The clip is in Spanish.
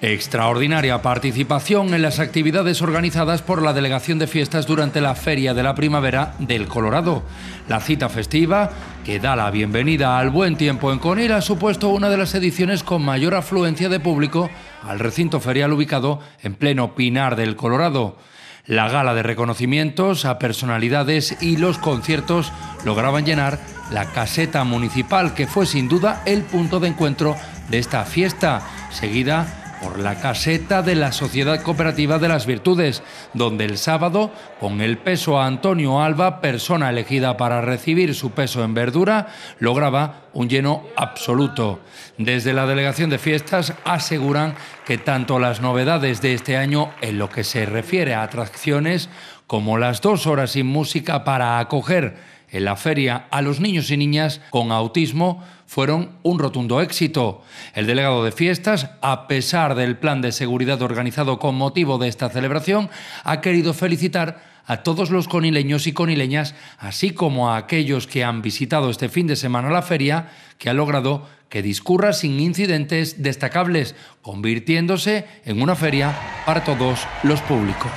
Extraordinaria participación en las actividades organizadas por la Delegación de Fiestas durante la Feria de la Primavera del Colorado. La cita festiva, que da la bienvenida al buen tiempo en Conil, ha supuesto una de las ediciones con mayor afluencia de público al recinto ferial ubicado en pleno Pinar del Colorado. La gala de reconocimientos a personalidades y los conciertos lograban llenar la caseta municipal, que fue sin duda el punto de encuentro de esta fiesta, seguida por la caseta de la Sociedad Cooperativa de las Virtudes, donde el sábado, con el peso a Antonio Alba, persona elegida para recibir su peso en verdura, lograba un lleno absoluto. Desde la Delegación de Fiestas aseguran que tanto las novedades de este año en lo que se refiere a atracciones como las dos horas sin música para acoger en la feria a los niños y niñas con autismo fueron un rotundo éxito. El delegado de fiestas, a pesar del plan de seguridad organizado con motivo de esta celebración, ha querido felicitar a todos los conileños y conileñas, así como a aquellos que han visitado este fin de semana la feria, que ha logrado que discurra sin incidentes destacables, convirtiéndose en una feria para todos los públicos.